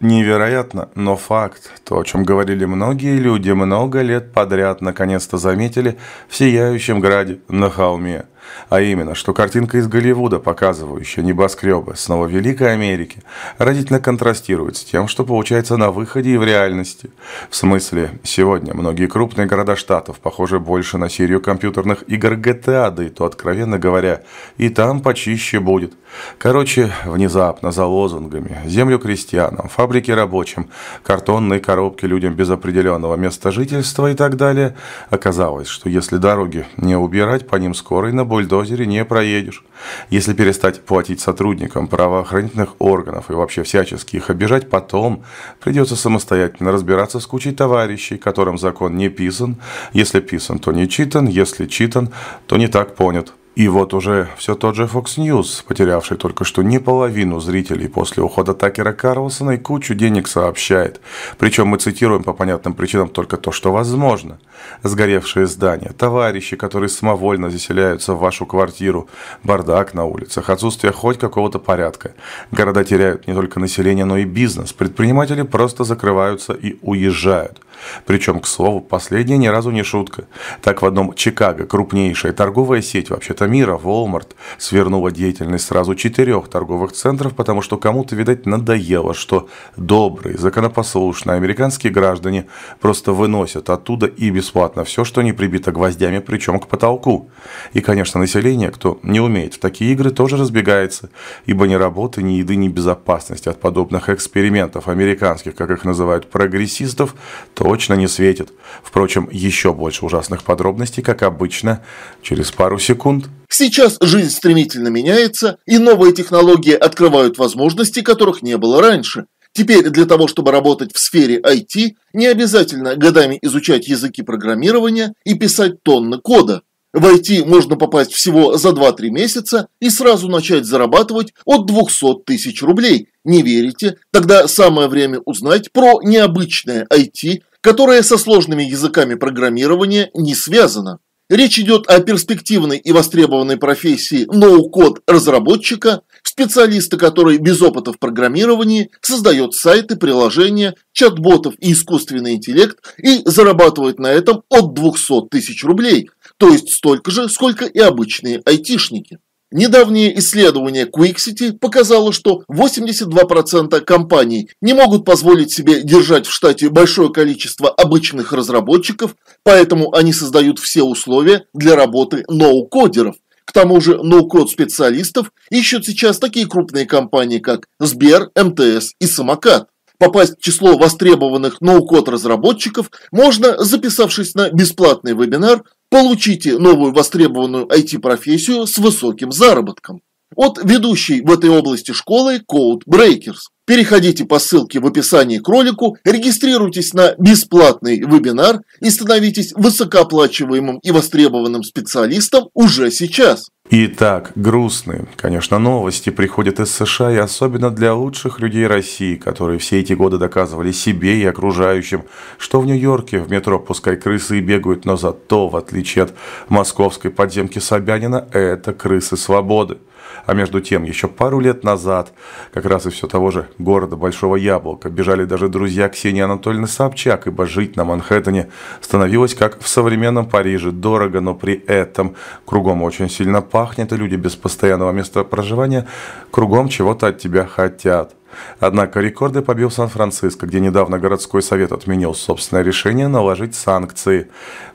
Невероятно, но факт. То, о чем говорили многие люди много лет подряд, наконец-то заметили в сияющем граде на холме. А именно, что картинка из Голливуда, показывающая небоскребы снова Великой Америки, родительно контрастирует с тем, что получается на выходе и в реальности. В смысле, сегодня многие крупные города штатов похожи больше на серию компьютерных игр GTA, а, да и то, откровенно говоря, и там почище будет. Короче, внезапно за лозунгами «Землю крестьянам», «Фабрикам», фабрики рабочим, картонные коробки людям без определенного места жительства и так далее, оказалось, что если дороги не убирать, по ним скорой на бульдозере не проедешь. Если перестать платить сотрудникам правоохранительных органов и вообще всячески их обижать, потом придется самостоятельно разбираться с кучей товарищей, которым закон не писан, если писан, то не читан, если читан, то не так понят. И вот уже все тот же Fox News, потерявший только что не половину зрителей после ухода Такера Карлсона и кучу денег сообщает. Причем мы цитируем по понятным причинам только то, что возможно. Сгоревшие здания, товарищи, которые самовольно заселяются в вашу квартиру, бардак на улицах, отсутствие хоть какого-то порядка. Города теряют не только население, но и бизнес. Предприниматели просто закрываются и уезжают. Причем, к слову, последняя ни разу не шутка. Так в одном Чикаго крупнейшая торговая сеть вообще-то мира, Walmart, свернула деятельность сразу четырех торговых центров, потому что кому-то, видать, надоело, что добрые, законопослушные американские граждане просто выносят оттуда и бесплатно все, что не прибито гвоздями, причем к потолку. И, конечно, население, кто не умеет в такие игры, тоже разбегается, ибо ни работы, ни еды, ни безопасности от подобных экспериментов американских, как их называют, прогрессистов, то точно не светит. Впрочем, еще больше ужасных подробностей, как обычно, через пару секунд. Сейчас жизнь стремительно меняется, и новые технологии открывают возможности, которых не было раньше. Теперь для того, чтобы работать в сфере IT, не обязательно годами изучать языки программирования и писать тонны кода. В IT можно попасть всего за 2-3 месяца и сразу начать зарабатывать от 200 тысяч рублей. Не верите? Тогда самое время узнать про необычное IT которая со сложными языками программирования не связана. Речь идет о перспективной и востребованной профессии ноу-код разработчика, специалиста, который без опыта в программировании создает сайты, приложения, чат-ботов и искусственный интеллект и зарабатывает на этом от 200 тысяч рублей, то есть столько же, сколько и обычные айтишники. Недавнее исследование QuickCity показало, что 82% компаний не могут позволить себе держать в штате большое количество обычных разработчиков, поэтому они создают все условия для работы ноу-кодеров. К тому же ноу-код специалистов ищут сейчас такие крупные компании, как Сбер, МТС и Самокат. Попасть в число востребованных ноу-код разработчиков можно, записавшись на бесплатный вебинар Получите новую востребованную IT-профессию с высоким заработком. От ведущей в этой области школы Code Breakers. Переходите по ссылке в описании к ролику, регистрируйтесь на бесплатный вебинар и становитесь высокооплачиваемым и востребованным специалистом уже сейчас. Итак, грустные, конечно, новости приходят из США, и особенно для лучших людей России, которые все эти годы доказывали себе и окружающим, что в Нью-Йорке в метро пускай крысы и бегают, но зато, в отличие от московской подземки Собянина, это крысы свободы. А между тем, еще пару лет назад, как раз из все того же города Большого Яблока, бежали даже друзья Ксении Анатольевны Собчак, ибо жить на Манхэттене становилось, как в современном Париже, дорого, но при этом кругом очень сильно падало пахнет, и люди без постоянного места проживания кругом чего-то от тебя хотят. Однако рекорды побил Сан-Франциско, где недавно городской совет отменил собственное решение наложить санкции.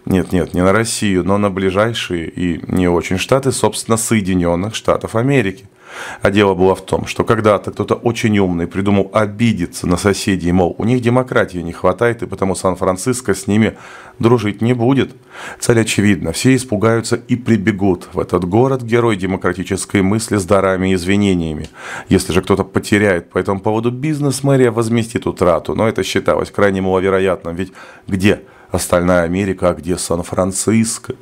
Нет-нет, не на Россию, но на ближайшие и не очень штаты, собственно, Соединенных Штатов Америки. А дело было в том, что когда-то кто-то очень умный придумал обидеться на соседей, мол, у них демократии не хватает, и потому Сан-Франциско с ними дружить не будет. Цель очевидна: все испугаются и прибегут в этот город герой демократической мысли с дарами и извинениями. Если же кто-то потеряет по этому поводу бизнес, мэрия возместит утрату, но это считалось крайне маловероятным, ведь где остальная Америка, а где Сан-Франциско.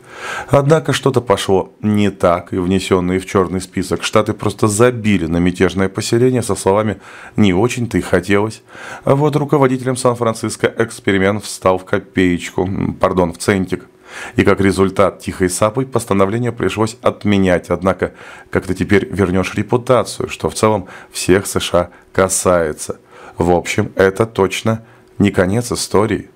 Однако что-то пошло не так, и внесенные в черный список штаты просто забили на мятежное поселение со словами «не очень-то и хотелось». А вот руководителем Сан-Франциско эксперимент встал в копеечку, пардон, в центик. И как результат тихой сапой постановление пришлось отменять, однако как ты теперь вернешь репутацию, что в целом всех США касается. В общем, это точно не конец истории.